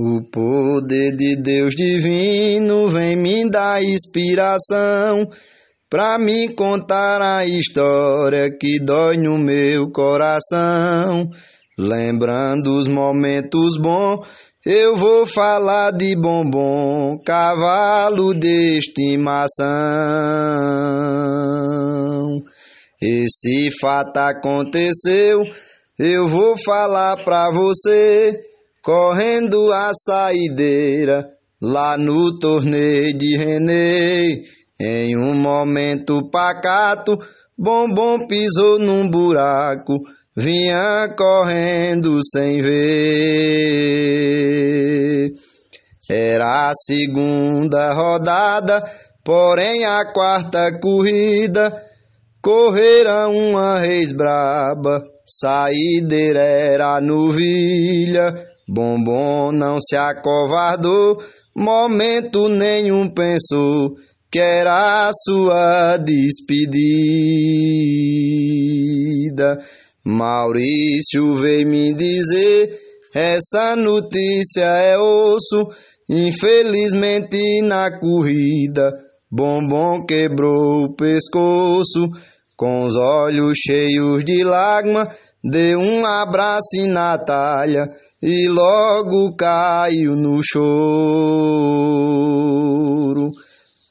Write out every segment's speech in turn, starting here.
O poder de Deus divino vem me dar inspiração para me contar a história que dói no meu coração. Lembrando os momentos bons, eu vou falar de bombom, cavalo de estimação. Esse fato aconteceu, eu vou falar pra você correndo a saideira lá no torneio de René. Em um momento pacato, Bombom pisou num buraco, vinha correndo sem ver. Era a segunda rodada, porém a quarta corrida, correra uma reis braba, saideira era a novilha, Bombom não se acovardou, momento nenhum pensou que era a sua despedida. Maurício veio me dizer: essa notícia é osso, infelizmente na corrida. Bombom quebrou o pescoço, com os olhos cheios de lágrima, deu um abraço em Natália e logo caio no choro.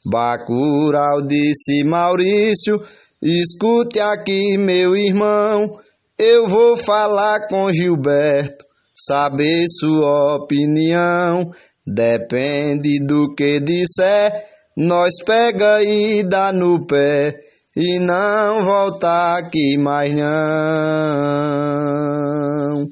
Bacural disse Maurício, escute aqui, meu irmão, eu vou falar com Gilberto, saber sua opinião. Depende do que disser, nós pega e dá no pé e não volta aqui mais não.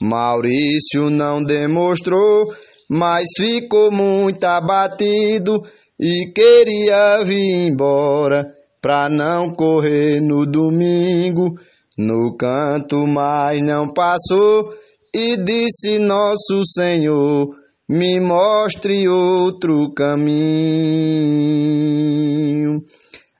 Maurício não demonstrou, mas ficou muito abatido e queria vir embora pra não correr no domingo. No canto mais não passou e disse Nosso Senhor: Me mostre outro caminho.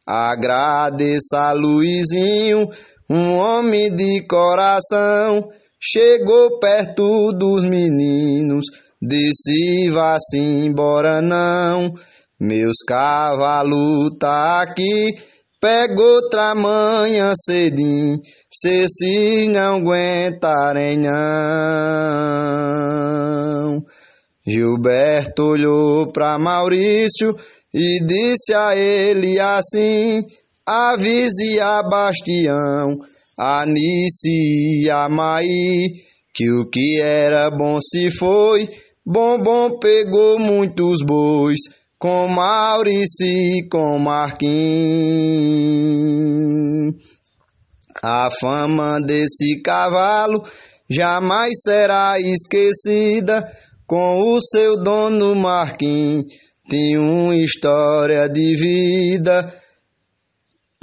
Agradeça a Luizinho, um homem de coração Chegou perto dos meninos, disse vá sim, embora não. Meus cavalos tá aqui, pega outra manhã cedinho, se se não aguentarem não. Gilberto olhou pra Maurício e disse a ele assim, avise a Bastião Anice e que o que era bom se foi, Bombom pegou muitos bois, com Maurício e com Marquinhos. A fama desse cavalo jamais será esquecida, com o seu dono Marquinhos, tem uma história de vida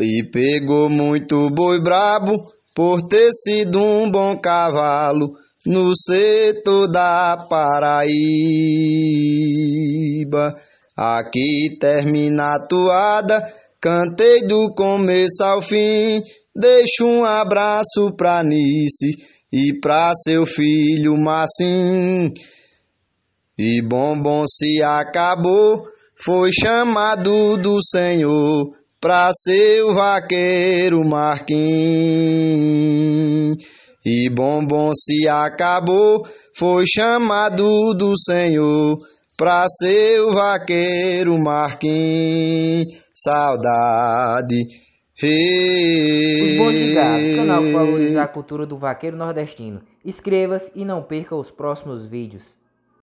e pegou muito boi brabo por ter sido um bom cavalo no setor da Paraíba. Aqui termina a toada, cantei do começo ao fim. Deixo um abraço pra Nice e pra seu filho Massim. E bombom se acabou, foi chamado do Senhor pra ser o vaqueiro Marquinhos. E bombom se acabou, foi chamado do Senhor pra ser o vaqueiro Marquinhos. Saudade. Os Bons de Gado, canal que valoriza a cultura do vaqueiro nordestino. Inscreva-se e não perca os próximos vídeos.